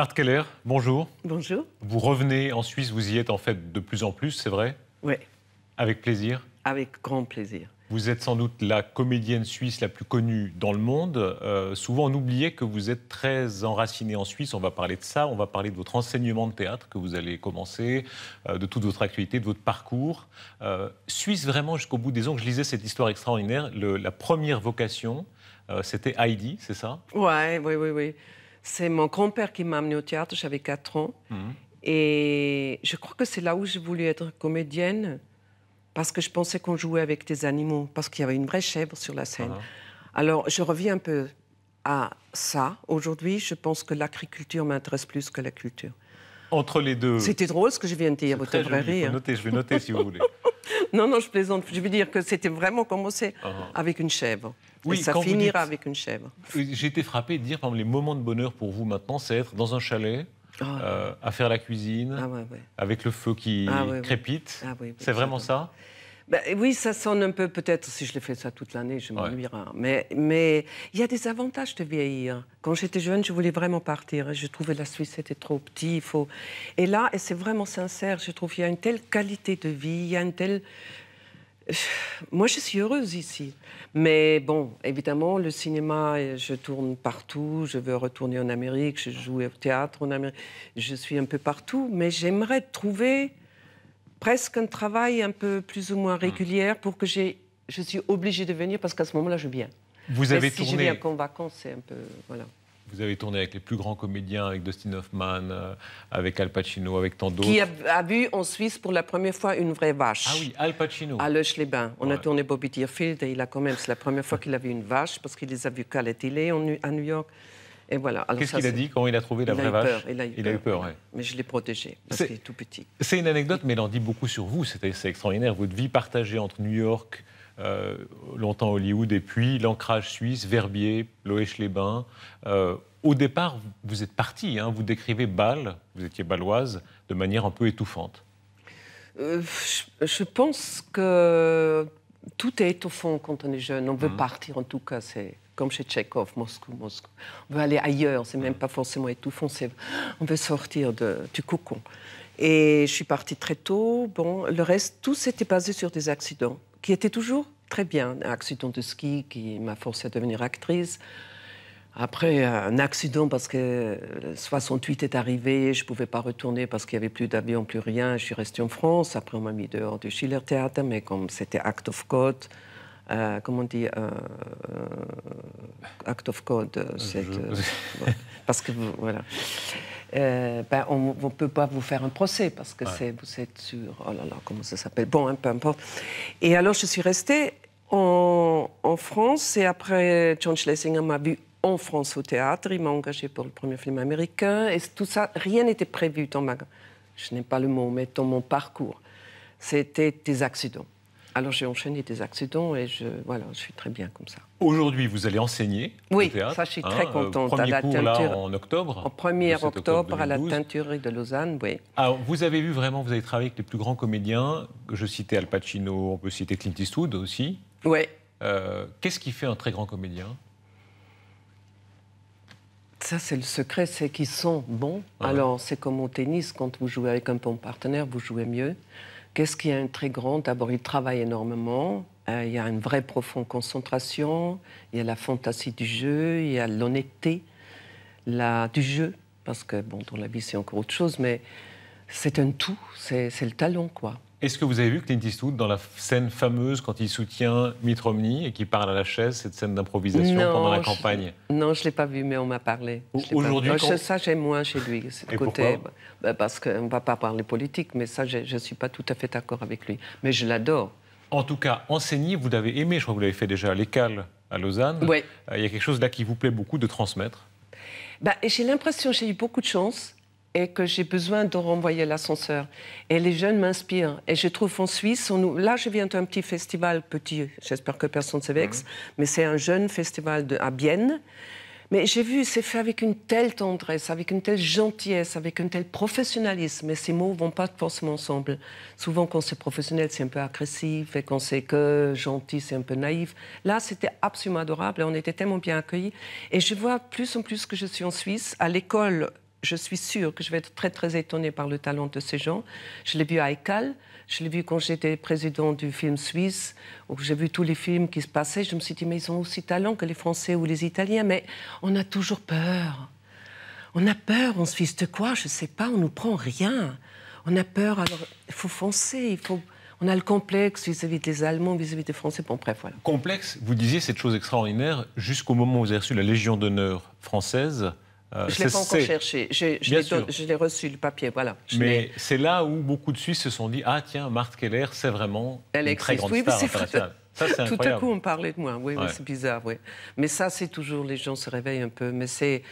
Marthe Keller, bonjour. Bonjour. Vous revenez en Suisse, vous y êtes en fait de plus en plus, c'est vrai Oui. Avec plaisir Avec grand plaisir. Vous êtes sans doute la comédienne suisse la plus connue dans le monde. Euh, souvent, on oubliait que vous êtes très enracinée en Suisse. On va parler de ça, on va parler de votre enseignement de théâtre que vous allez commencer, euh, de toute votre activité, de votre parcours. Euh, suisse vraiment jusqu'au bout des ans, Je lisais cette histoire extraordinaire. la première vocation, c'était Heidi, c'est ça ouais, Oui, oui, oui. C'est mon grand-père qui m'a amené au théâtre, j'avais 4 ans. Mhm. Et je crois que c'est là où j'ai voulu être comédienne, parce que je pensais qu'on jouait avec des animaux, parce qu'il y avait une vraie chèvre sur la scène. Alors, je reviens un peu à ça. Aujourd'hui, je pense que l'agriculture m'intéresse plus que la culture. Entre les deux. C'était drôle ce que je viens de dire, votre vrai rire. je vais noter si vous voulez. non, non, je plaisante. Je veux dire que c'était vraiment commencé ah ah. avec une chèvre. Oui, et ça finira avec une chèvre. J'ai été frappé de dire, par les moments de bonheur pour vous maintenant, c'est être dans un chalet, ah. euh, à faire la cuisine, avec le feu qui crépite. c'est vraiment ça ben, oui, ça sonne un peu, peut-être, si je le fais ça toute l'année, je m'ennuierai. mais Mais il y a des avantages de vieillir. Quand j'étais jeune, je voulais vraiment partir. Hein. Je trouvais la Suisse était trop petit. Il faut... Et là, et c'est vraiment sincère, je trouve qu'il y a une telle qualité de vie, il y a une telle moi, je suis heureuse ici. Mais bon, évidemment, le cinéma, je tourne partout. Je veux retourner en Amérique. Je joue au théâtre en Amérique. Je suis un peu partout. Mais j'aimerais trouver presque un travail un peu plus ou moins hmm. régulier pour que je suis obligée de venir parce qu'à ce moment-là, je viens. Vous avez tourné. Si je viens un peu. Vous avez tourné avec les plus grands comédiens, avec Dustin Hoffman, euh, avec Al Pacino, avec tant d'autres. Qui a, vu en Suisse pour la première fois une vraie vache. Ah oui, Al Pacino. À Le les On a tourné Bobby Deerfield et il a quand même, c'est la première fois qu'il a vu une vache parce qu'il les a vus qu'à la télé à New York. Et Qu'est-ce qu'il a dit quand il a trouvé la vraie vache il, a eu peur. Mais je l'ai protégé parce qu'il est tout petit. C'est une anecdote, mais elle en dit beaucoup sur vous. C'est extraordinaire. Votre vie partagée entre New York, euh, longtemps Hollywood, et puis l'ancrage suisse, Verbier, Loèche-les-Bains. Euh, au départ, vous êtes parti. Hein. vous décrivez Bâle, vous étiez baloise, de manière un peu étouffante. Euh, je, pense que tout est étouffant quand on est jeune. On veut mmh. partir, en tout cas. C'est comme chez Tchekhov, Moscou, Moscou. On veut aller ailleurs, c'est même pas forcément étouffant, on veut sortir du cocon. Et je suis partie très tôt. Bon, le reste, tout s'était basé sur des accidents, qui étaient toujours très bien. Un accident de ski qui m'a forcée à devenir actrice. Après, un accident parce que 68 est arrivé, je ne pouvais pas retourner parce qu'il n'y avait plus d'avion, plus rien. Je suis restée en France. Après, on m'a mis dehors du Schiller Theater, mais comme c'était Act of God, euh, comment on dit, euh, euh, act of code. parce que, voilà. ben, on ne peut pas vous faire un procès parce que vous êtes sur. Oh là là, comment ça s'appelle Bon, peu importe. Et alors, je suis restée en, France et après, John Schlesinger m'a vu en France au théâtre. Il m'a engagée pour le premier film américain et tout ça, rien n'était prévu dans Je n'ai pas le mot, mais dans mon parcours. C'était des accidents. Alors j'ai enchaîné des accidents et je, voilà, je suis très bien comme ça. Aujourd'hui, vous allez enseigner Oui, ça je suis hein, très contente. Euh, premier à la cours, là, en octobre En 1er octobre, à la teinturerie de Lausanne, oui. Alors, vous avez vu vraiment, vous avez travaillé avec les plus grands comédiens. Je citais Al Pacino, on peut citer Clint Eastwood aussi. Oui. Euh, qu'est-ce qui fait un très grand comédien ça, c'est le secret, c'est qu'ils sont bons. Ah Alors, c'est comme au tennis, quand vous jouez avec un bon partenaire, vous jouez mieux. Qu'est-ce qui est un très grand D'abord, il travaille énormément. Euh, il y a une vraie profonde concentration. Il y a la fantaisie du jeu. Il y a l'honnêteté la, du jeu. Parce que, bon, dans la vie, c'est encore autre chose, mais c'est un tout. C'est le talent, quoi. Est-ce que vous avez vu Clint Eastwood dans la scène fameuse quand il soutient Mitt Romney et qui parle à la chaise, cette scène d'improvisation pendant la campagne Non, je ne l'ai pas vu, mais on m'a parlé. Aujourd'hui, quand... ça j'aime moins chez lui, ce côté, bah, bah, parce qu'on ne va pas parler politique, mais ça je ne suis pas tout à fait d'accord avec lui. Mais je l'adore. En tout cas, enseigner, vous l'avez aimé, je crois que vous l'avez fait déjà à l'école à Lausanne. Oui. Euh, il y a quelque chose là qui vous plaît beaucoup de transmettre. Bah, j'ai l'impression, j'ai eu beaucoup de chance et que j'ai besoin de renvoyer l'ascenseur. Et les jeunes m'inspirent. Et je trouve en Suisse, on, là je viens d'un petit festival, petit, j'espère que personne ne se mhm. mais c'est un jeune festival de, à Bienne. Mais j'ai vu, c'est fait avec une telle tendresse, avec une telle gentillesse, avec un tel professionnalisme. Et ces mots vont pas forcément ensemble. Souvent, quand c'est professionnel, c'est un peu agressif. Et quand c'est que gentil, c'est un peu naïf. Là, c'était absolument adorable. Et on était tellement bien accueillis. Et je vois plus en plus que je suis en Suisse, à l'école je suis sûre que je vais être très, très étonnée par le talent de ces gens. Je l'ai vu à Ecal, je l'ai vu quand j'étais président du film suisse, où j'ai vu tous les films qui se passaient. Je me suis dit, mais ils ont aussi talent que les Français ou les Italiens, mais on a toujours peur. On a peur en Suisse de quoi Je ne sais pas, on nous prend rien. On a peur, alors il faut foncer, il faut... On a le complexe vis-à-vis des Allemands, vis-à-vis des Français. Bon, bref, voilà. Complexe, vous disiez cette chose extraordinaire, jusqu'au moment où vous avez reçu la Légion d'honneur française, euh, je ne l'ai pas encore cherché. Je l'ai reçu, le papier, voilà. mais c'est là où beaucoup de Suisses se sont dit Ah, tiens, Marthe Keller, c'est vraiment Elle une très grande oui, star internationale. Ça, Tout à coup, on parlait de moi. Oui, c'est bizarre, oui. Mais ça, c'est toujours, les gens se réveillent un peu. Mais c'est.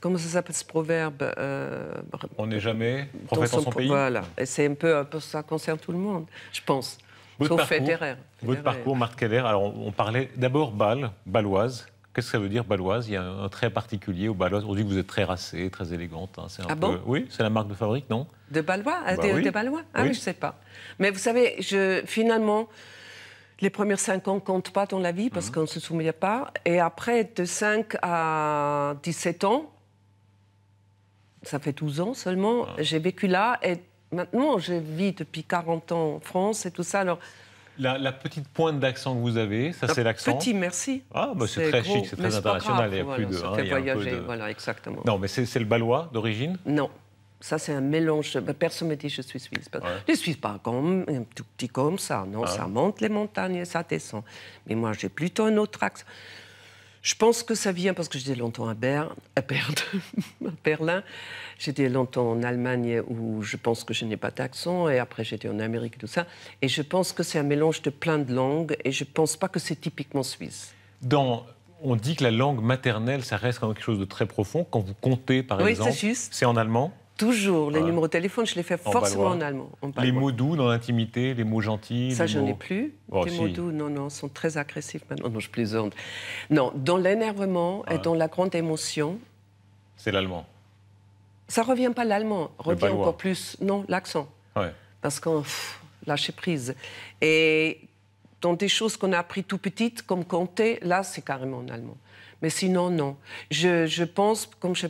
Comment ça s'appelle ce proverbe euh, On n'est jamais prophète son, son pays. Voilà. Et c'est un peu, un peu. Ça concerne tout le monde, je pense. Votre Sauf parcours, Federer. Votre parcours, Marthe Keller. Alors, on, parlait d'abord Bâle, Baloise. Qu'est-ce que ça veut dire baloise Il y a un trait particulier aux baloises. On dit que vous êtes très racée, très élégante. Hein, ah bon Oui, c'est la marque de fabrique, non De balois ah, bah de, Ah oui. je ne sais pas. Mais vous savez, je, finalement, les premiers 5 ans ne comptent pas dans la vie parce mmh. qu'on ne se souvient pas. Et après, de 5 à 17 ans, ça fait 12 ans seulement, ah. j'ai vécu là. Et maintenant, je vis depuis 40 ans en France et tout ça. Alors, la, petite pointe d'accent que vous avez, ça c'est l'accent. Petit, merci. Ah, bah, c'est très chic, c'est très international. Grave, il y a plus de. Ça hein, voyager, de... voilà, exactement. Non, mais c'est le balois d'origine Non. Ça, c'est un mélange. Bah, personne ne me dit je suis suisse. Je ne suis pas comme, un tout petit comme ça. Non, ah. ça monte les montagnes et ça descend. Mais moi, j'ai plutôt un autre accent. Je pense que ça vient parce que j'étais longtemps à à, Berlin. J'étais longtemps en Allemagne où je pense que je n'ai pas d'accent et après j'étais en Amérique et tout ça. Et je pense que c'est un mélange de plein de langues et je ne pense pas que c'est typiquement suisse. Dans on dit que la langue maternelle, ça reste quand quelque chose de très profond. Quand vous comptez, par exemple, c'est en allemand. Toujours. Les numéros de téléphone, je les fais forcément en allemand. les mots doux dans l'intimité, les mots gentils. Ça, je ai plus. Oh, les mots doux, non, non, sont très agressifs maintenant. Non, je plaisante. Non, dans l'énervement et dans la grande émotion. C'est l'allemand. Ça revient pas l'allemand, revient encore plus, non, l'accent. Ouais. Parce qu'on lâcher prise. Et dans des choses qu'on a appris tout petites, comme compter, là, c'est carrément en allemand. Mais sinon, non. Je, je pense, comme je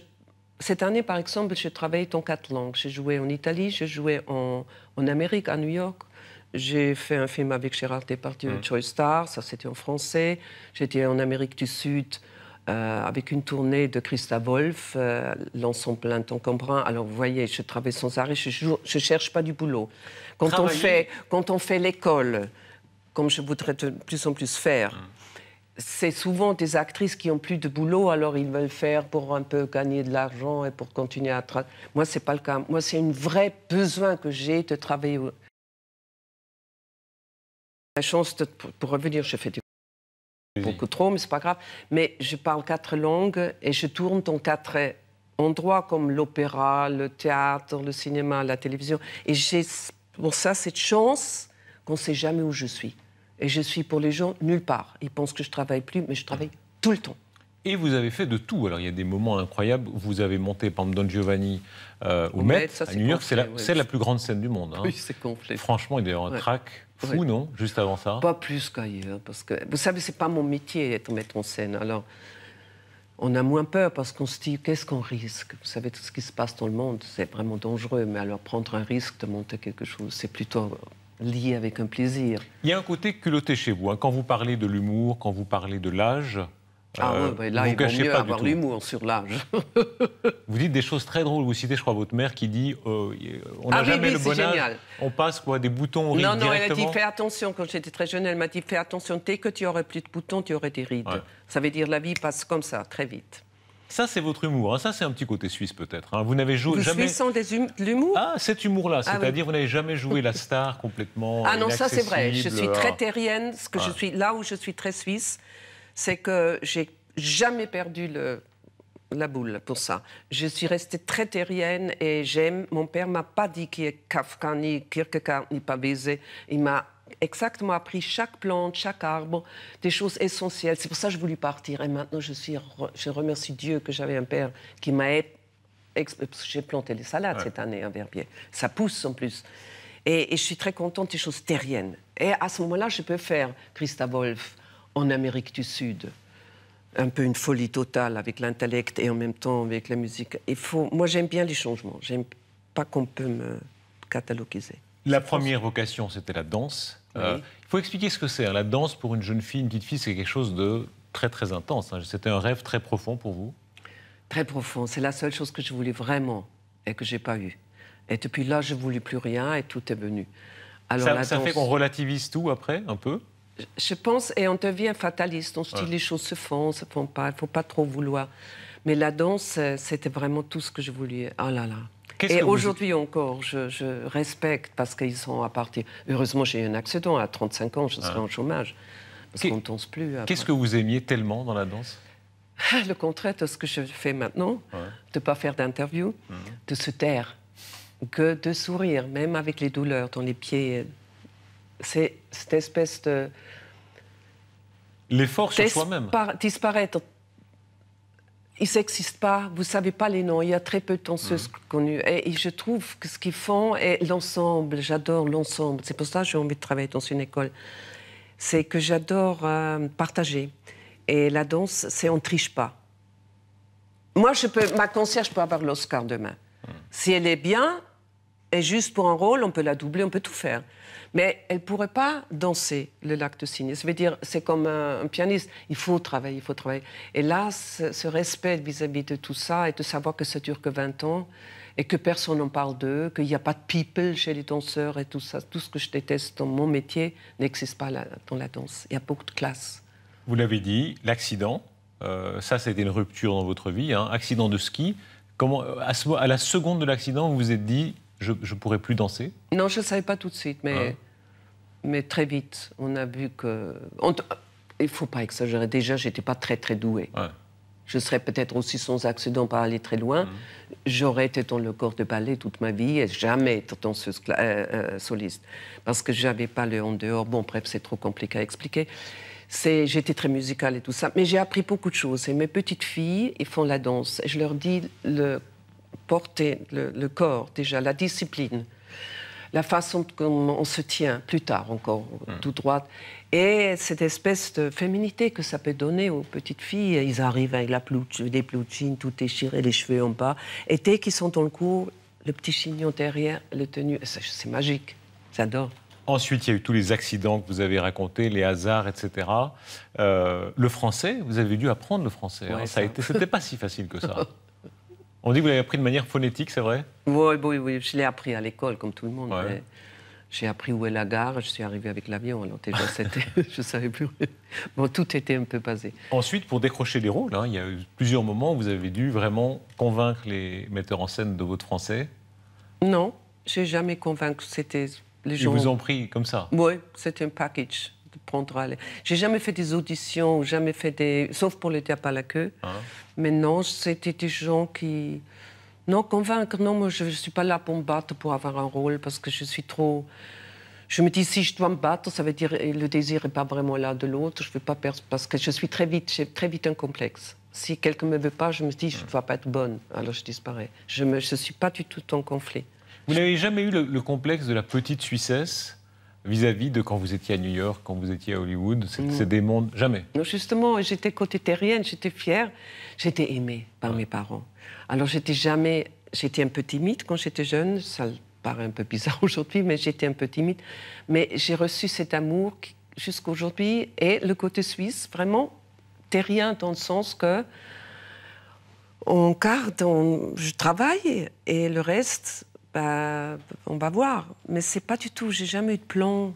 cette année, par exemple, j'ai travaillé dans quatre langues. J'ai joué en Italie, j'ai joué en, Amérique, à New York. J'ai fait un film avec Gérard Depardieu, mmh. Joy Star, ça c'était en français. J'étais en Amérique du Sud euh, avec une tournée de Christa Wolf, euh, l'ensemble cambrun Alors vous voyez, je travaille sans arrêt, je ne cherche pas du boulot. Quand on fait, quand on fait l'école, comme je voudrais de plus en plus faire, mm c'est souvent des actrices qui ont plus de boulot, alors ils veulent faire pour un peu gagner de l'argent et pour continuer à travailler. Moi, c'est pas le cas. Moi, c'est un vrai besoin que j'ai de travailler. La chance, pour, revenir, je fais du beaucoup trop, mais c'est pas grave. Mais je parle quatre langues et je tourne dans quatre endroits comme l'opéra, le théâtre, le cinéma, la télévision. Et j'ai pour ça cette chance qu'on ne sait jamais où je suis. Et je suis pour les gens nulle part. Ils pensent que je travaille plus, mais je travaille tout le temps. Et vous avez fait de tout. Alors, il y a des moments incroyables. Vous avez monté, par exemple, Don Giovanni euh, au Met, à New York. C'est la, plus grande scène du monde. Hein. Oui, c'est Franchement, il y a un fou, non Juste avant ça Pas plus qu'ailleurs. Parce que, vous savez, c'est pas mon métier, de mettre en scène. Alors, on a moins peur parce qu'on se dit, qu'est-ce qu'on risque Vous savez, tout ce qui se passe dans le monde, c'est vraiment dangereux. Mais alors, prendre un risque de monter quelque chose, c'est plutôt lié avec un plaisir. Il y a un côté culotté chez vous. Hein. Quand vous parlez de l'humour, quand vous parlez de l'âge, ah euh, ouais, là, il vaut mieux avoir l'humour sur l'âge. vous dites des choses très drôles. Vous citez, je crois, votre mère qui dit euh, on n'a ah jamais le bon âge, On passe quoi, des boutons aux rides Non, non, elle a dit fais attention. Quand j'étais très jeune, elle m'a dit fais attention. Dès que tu aurais plus de boutons, tu aurais des rides. Ça veut dire la vie passe comme ça, très vite. Ça, c'est votre humour. Hein. Ça, c'est un petit côté suisse peut-être. Hein. Vous n'avez joué jamais. Vous hum-, l'humour. Ah, cet humour-là, ah c'est-à-dire vous n'avez jamais joué la star complètement. Ah non, ça c'est vrai. Je suis très hein. terrienne. Ce que je suis là où je suis très suisse, c'est que j'ai jamais perdu le la boule pour ça. Je suis restée très terrienne et j'aime. Mon père m'a pas dit qu'il est Kafka ni Kierkegaard ni pas baiser. Il m'a exactement appris chaque plante, chaque arbre, des choses essentielles. C'est pour ça que je voulais partir. Et maintenant, je, suis je remercie Dieu que j'avais un père qui m'a aidé j'ai planté les salades cette année, un verbier. Ça pousse en plus. Et, je suis très contente des choses terriennes. Et à ce moment-là, je peux faire Christa Wolf en Amérique du Sud. Un peu une folie totale avec l'intellect et en même temps avec la musique. Il faut... Moi, j'aime bien les changements. J'aime pas qu'on peut me cataloguer La première vocation, c'était la danse. Euh, il faut expliquer ce que c'est. Hein. La danse pour une jeune fille, une petite fille, c'est quelque chose de très très intense. Hein. C'était un rêve très profond pour vous Très profond. C'est la seule chose que je voulais vraiment et que j'ai pas eu. Et depuis là, je ne voulais plus rien et tout est venu. Alors ça, fait qu'on relativise tout après, un peu je pense, et on devient fataliste. On se dit les choses se font, se font pas, il ne faut pas trop vouloir. Mais la danse, euh, c'était vraiment tout ce que je voulais. oh là là. Et aujourd'hui encore, je, respecte parce qu'ils sont à partir. Heureusement, j'ai eu un accident. À 35 ans, je serai ah. en chômage. Parce qu'on ne danse plus. Qu'est-ce que vous aimiez tellement dans la danse ah, Le contraire de ce que je fais maintenant, de ne pas faire d'interview, mmh. de se taire, que de sourire, même avec les douleurs dans les pieds. C'est cette espèce de. L'effort sur soi-même. Disparaître ils n'existent pas, vous ne savez pas les noms, il y a très peu de danseuses mmh. connues. Et, je trouve que ce qu'ils font est l'ensemble, j'adore l'ensemble. C'est pour ça que j'ai envie de travailler dans une école. C'est que j'adore euh, partager. Et la danse, c'est on ne triche pas. Moi, je peux, ma concierge peut avoir l'Oscar demain. Mmh. Si elle est bien, et juste pour un rôle, on peut la doubler, on peut tout faire mais elle ne pourrait pas danser le lac de cygne. Ça veut dire, c'est comme un, pianiste, il faut travailler, il faut travailler. Et là, ce, respect vis-à-vis de tout ça et de savoir que ça dure que 20 ans et que personne n'en parle d'eux, qu'il n'y a pas de people chez les danseurs et tout ça, tout ce que je déteste dans mon métier n'existe pas dans la danse. Il y a beaucoup de classe. Vous l'avez dit, l'accident, euh, ça c'était une rupture dans votre vie, hein. accident de ski. Comment, à la seconde de l'accident, vous vous êtes dit, je ne pourrais plus danser Non, je ne savais pas tout de suite, mais, hein mais très vite, on a vu que... il ne faut pas exagérer. Déjà, je n'étais pas très, très douée. Je serais peut-être aussi sans accident, pas aller très loin. Mmh. J'aurais été dans le corps de ballet toute ma vie et jamais être danseuse euh, euh, soliste. Parce que je n'avais pas le en dehors. Bon, bref, c'est trop compliqué à expliquer. J'étais très musicale et tout ça. Mais j'ai appris beaucoup de choses. Et mes petites filles, ils font la danse. Et je leur dis le porter le, corps, déjà la discipline, la façon dont on se tient plus tard encore, mmh. tout droit, et cette espèce de féminité que ça peut donner aux petites filles. Ils arrivent avec la tout déchiré, les cheveux en bas, et dès qu'ils sont dans le cours, le petit chignon derrière, le tenu, c'est magique, j'adore. Ensuite, il y a eu tous les accidents que vous avez racontés, les hasards, etc. Euh, le français, vous avez dû apprendre le français. Hein. ça a c'était pas si facile que ça. On dit que vous l'avez appris de manière phonétique, c'est vrai oui, oui, oui, je l'ai appris à l'école, comme tout le monde. J'ai appris où est la gare, je suis arrivé avec l'avion, alors déjà c'était, je savais plus. Bon, tout était un peu basé. Ensuite, pour décrocher les rôles, hein, il y a eu plusieurs moments où vous avez dû vraiment convaincre les metteurs en scène de votre français. Non, je n'ai jamais convaincu. C'était les gens. Ils vous ont pris comme ça. Oui, c'était un package. Je J'ai jamais fait des auditions, jamais fait des... Sauf pour le théâtre à la queue. Ah. Mais non, c'était des gens qui... Non, convaincre, non, moi je ne suis pas là pour me battre, pour avoir un rôle, parce que je suis trop... Je me dis, si je dois me battre, ça veut dire le désir n'est pas vraiment là de l'autre, je ne veux pas perdre, parce que je suis très vite, j'ai très vite un complexe. Si quelqu'un ne me veut pas, je me dis, je ne hmm. dois pas être bonne, alors je disparais. Je ne suis pas du tout en conflit. Vous n'avez jamais eu le, le complexe de la petite Suissesse vis-à-vis de quand vous étiez à New York, quand vous étiez à Hollywood C'est mm. des mondes jamais. Non, justement, j'étais côté j'étais fière, j'étais aimée par mes parents. Alors j'étais jamais, j'étais un peu timide quand j'étais jeune, ça paraît un peu bizarre aujourd'hui, mais j'étais un peu timide. Mais j'ai reçu cet amour jusqu'aujourd'hui et le côté suisse, vraiment terrien dans le sens que on garde, on, je travaille et le reste, bah, on va voir. Mais c'est pas du tout, j'ai jamais eu de plan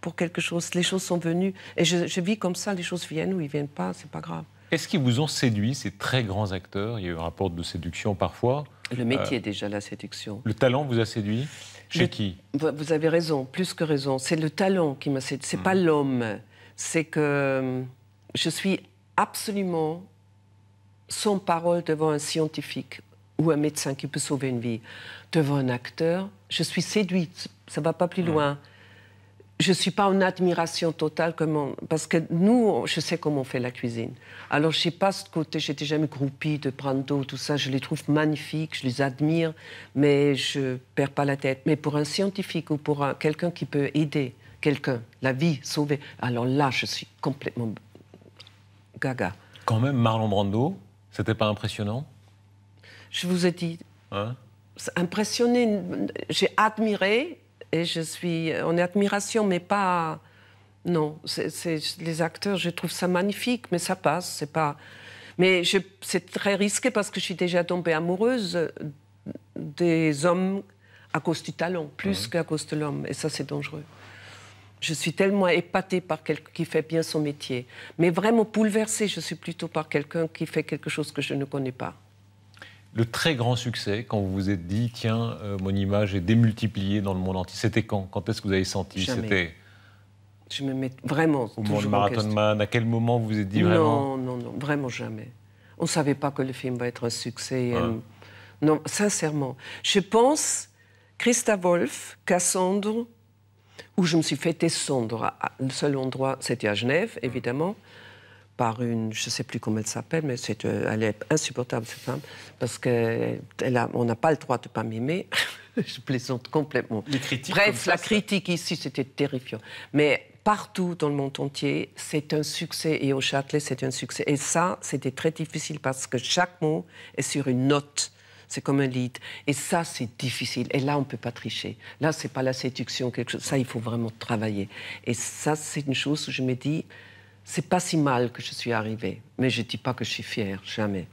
pour quelque chose. Les choses sont venues et je, vis comme ça, les choses viennent ou ils viennent pas, c'est pas grave. est ce qu'ils vous ont séduit, ces très grands acteurs Il y a eu un rapport de séduction parfois. Le métier est euh, déjà, la séduction. Le talent vous a séduit Chez qui Vous avez raison, plus que raison. C'est le talent qui m'a séduit, c'est n'est pas hmm. l'homme. C'est que euh, je suis absolument sans parole devant un scientifique ou un médecin qui peut sauver une vie, devant un acteur, je suis séduite, ça ne va pas plus loin. Je ne suis pas en admiration totale, parce que nous, je sais comment on fait la cuisine. Alors, je sais pas ce côté, j'étais jamais groupie de Brando, tout ça, je les trouve magnifiques, je les admire, mais je perds pas la tête. Mais pour un scientifique ou pour quelqu'un qui peut aider quelqu'un, la vie, sauver, alors là, je suis complètement gaga. Quand même, Marlon Brando, c'était pas impressionnant je vous ai dit. Hein? impressionné, j'ai admiré et je suis en admiration, mais pas. Non, c'est les acteurs, je trouve ça magnifique, mais ça passe, c'est pas. Mais c'est très risqué parce que je suis déjà tombée amoureuse des hommes à cause du talent, plus hein? qu'à cause de l'homme, et ça c'est dangereux. Je suis tellement épatée par quelqu'un qui fait bien son métier, mais vraiment bouleversée, je suis plutôt par quelqu'un qui fait quelque chose que je ne connais pas le très grand succès quand vous vous êtes dit, tiens, euh, mon image est démultipliée dans le monde entier C'était quand Quand est-ce que vous avez senti C'était Je me mets vraiment au moment Marathon Man. À quel moment vous vous êtes dit vraiment Non, non, non, vraiment jamais. On ne savait pas que le film va être un succès. Euh, non, sincèrement, je pense Christa Wolf, Cassandre, où je me suis fait descendre. Le seul endroit, c'était à Genève, évidemment par une, je ne sais plus comment elle s'appelle, mais c'est, euh, elle est insupportable, cette femme, parce qu'on n'a pas le droit de ne pas m'aimer. je plaisante complètement. Bref, la critique ici, c'était terrifiant. Mais partout dans le monde entier, c'est un succès, et au Châtelet, c'est un succès. Et ça, c'était très difficile, parce que chaque mot est sur une note. C'est comme un lead. Et ça, c'est difficile. Et là, on ne peut pas tricher. Là, ce n'est pas la séduction, quelque chose. Ça, il faut vraiment travailler. Et ça, c'est une chose où je me dis, c'est pas si mal que je suis arrivée. Mais je dis pas que je suis fière, jamais.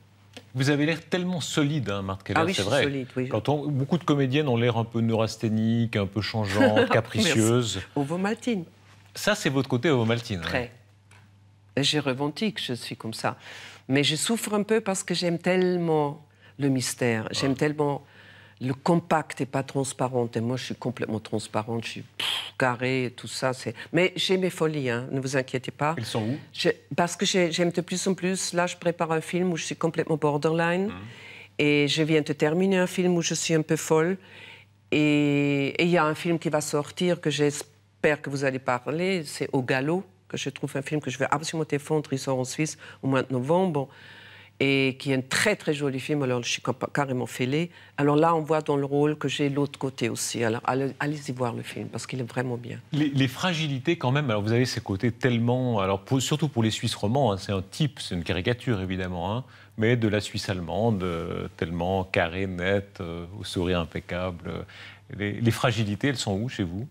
Vous avez l'air tellement solide, hein, Marthe Keller, ah oui, c'est vrai. Solide, oui. Quand beaucoup de comédiennes ont l'air un peu neurasthéniques, un peu changeantes, capricieuses. maltine Ça, c'est votre côté Vaux-Maltine. Très. J'ai reventi que je suis comme ça. Mais je souffre un peu parce que j'aime tellement le mystère, j'aime tellement le compact n'est pas transparent, Et moi, je suis complètement transparente. Je suis carrée et tout ça. C'est... Mais j'ai mes folies, hein, ne vous inquiétez pas. Elles sont où Parce que j'aime de plus en plus. Là, je prépare un film où je suis complètement borderline. Mhm. Et je viens de terminer un film où je suis un peu folle. Et il y a un film qui va sortir que j'espère que vous allez parler. C'est Au galop, que je trouve un film que je vais absolument défendre. Il sort en Suisse au mois de novembre et qui est un très très joli film. Alors je suis carrément fêlée. Alors là, on voit dans le rôle que j'ai l'autre côté aussi. Alors allez-y voir le film parce qu'il est vraiment bien. Les, fragilités quand même. Alors vous avez ces côtés tellement. Alors surtout pour les Suisses romans, hein, c'est un type, c'est une caricature évidemment, hein, mais de la Suisse allemande, euh, tellement carré, net, euh, au sourire impeccable. Les, fragilités, elles sont où chez vous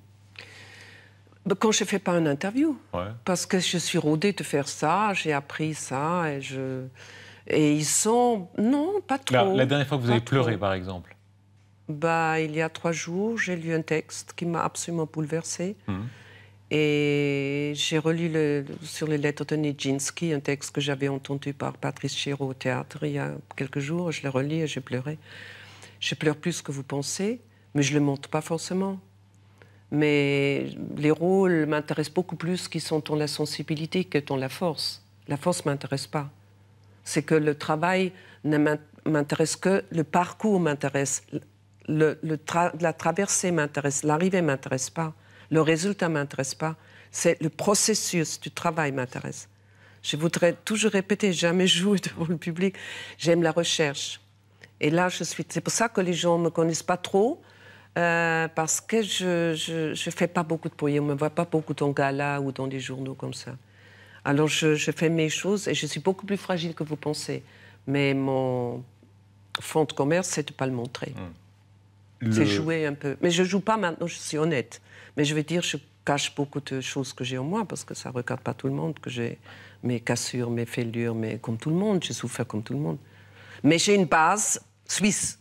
ben, quand je ne fais pas une interview, parce que je suis rodée de faire ça, j'ai appris ça, et je, et ils sont... Non, pas trop. La, dernière fois que vous avez pleuré, par exemple bah, Il y a trois jours, j'ai lu un texte qui m'a absolument bouleversée. Mhm. Et j'ai relu le, sur les lettres de Nijinsky un texte que j'avais entendu par Patrice Chéreau au théâtre il y a quelques jours. Je l'ai relu et j'ai pleuré. Je pleure plus que vous pensez, mais je ne le montre pas forcément. Mais les rôles m'intéressent beaucoup plus qui sont dans la sensibilité que dans la force. La force ne m'intéresse pas c'est que le travail ne m'intéresse que, le parcours m'intéresse, la traversée m'intéresse, l'arrivée m'intéresse pas, le résultat m'intéresse pas, c'est le processus du travail m'intéresse. Je voudrais toujours répéter, jamais jouer devant le public, j'aime la recherche. Et là, je suis. C'est pour ça que les gens ne me connaissent pas trop, euh, parce que je ne fais pas beaucoup de poésie, on ne me voit pas beaucoup dans gala ou dans des journaux comme ça. Alors je, fais mes choses et je suis beaucoup plus fragile que vous pensez. Mais mon fond de commerce, c'est de ne pas le montrer. Hum. C'est jouer un peu. Mais je ne joue pas maintenant, je suis honnête. Mais je vais dire, je cache beaucoup de choses que j'ai en moi parce que ça ne regarde pas tout le monde, que j'ai mes cassures, mes fêlures, mais comme tout le monde, j'ai souffert comme tout le monde. Mais j'ai une base suisse,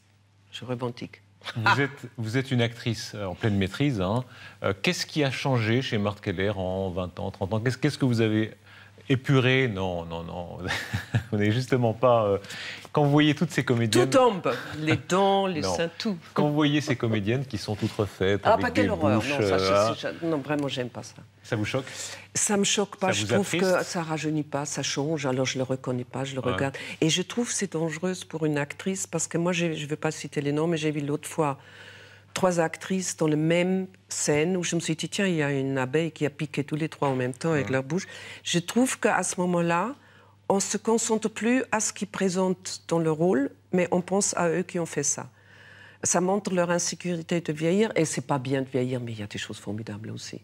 je revendique. Vous, êtes, une actrice euh, en pleine maîtrise. Hein. Euh, qu'est-ce qui a changé chez Marthe Keller en 20 ans, 30 ans Qu'est-ce que vous avez épuré. Non, non, non. Vous n'avez justement pas. Euh, quand vous voyez toutes ces comédiennes. Tout tombe Les dents, les seins, tout. Quand vous voyez ces comédiennes qui sont toutes refaites. Ah, pas quelle horreur euh, Non, vraiment, j'aime pas ça. Ça vous choque Ça me choque pas. je trouve que ça rajeunit pas, ça change. Alors, je le reconnais pas, je le regarde. Et je trouve c'est dangereux pour une actrice parce que moi, je ne vais pas citer les noms, mais j'ai vu l'autre fois trois actrices dans la même scène où je me suis dit, tiens, il y a une abeille qui a piqué tous les trois en même temps avec leur bouche. Je trouve qu'à ce moment-là, on ne se concentre plus à ce qu'ils présentent dans le rôle, mais on pense à eux qui ont fait ça. Ça montre leur insécurité de vieillir, et c'est pas bien de vieillir, mais il y a des choses formidables aussi.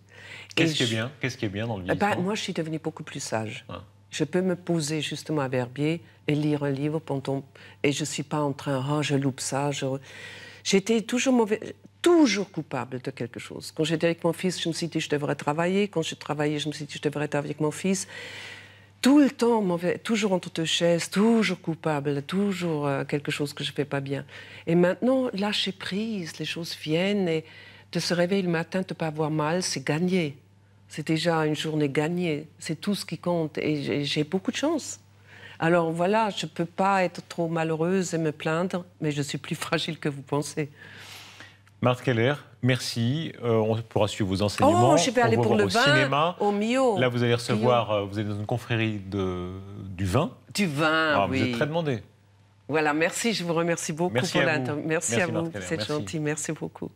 Qu'est-ce qui est bien Qu'est-ce qui est bien dans le eh ben, vieillissement Moi, je suis devenue beaucoup plus sage. Ah. Je peux me poser justement à Verbier et lire un livre pendant... et je suis pas en train, oh, je loupe ça. Je... J'étais toujours mauvais, toujours coupable de quelque chose. Quand j'étais avec mon fils, je me suis dit je devrais travailler. Quand je travaillais, je me suis dit je devrais être avec mon fils. Tout le temps, toujours entre deux chaises, toujours coupable, toujours euh, quelque chose que je ne fais pas bien. Et maintenant, lâcher prise, les choses viennent et de se réveiller le matin, de ne pas avoir mal, c'est gagné. C'est déjà une journée gagnée. C'est tout ce qui compte. Et j'ai beaucoup de chance. Alors voilà, je ne peux pas être trop malheureuse et me plaindre, mais je suis plus fragile que vous pensez. Marthe Keller, merci. Euh, on pourra suivre vos oh, enseignements. Oh, je vais aller pour le cinéma. au Mio. Là, vous allez recevoir, euh, vous êtes dans une confrérie du vin. Du vin, ah, oui. Vous êtes très demandé. Voilà, merci, je vous remercie beaucoup pour l'interview. Merci, à vous, vous. c'est gentil, merci beaucoup.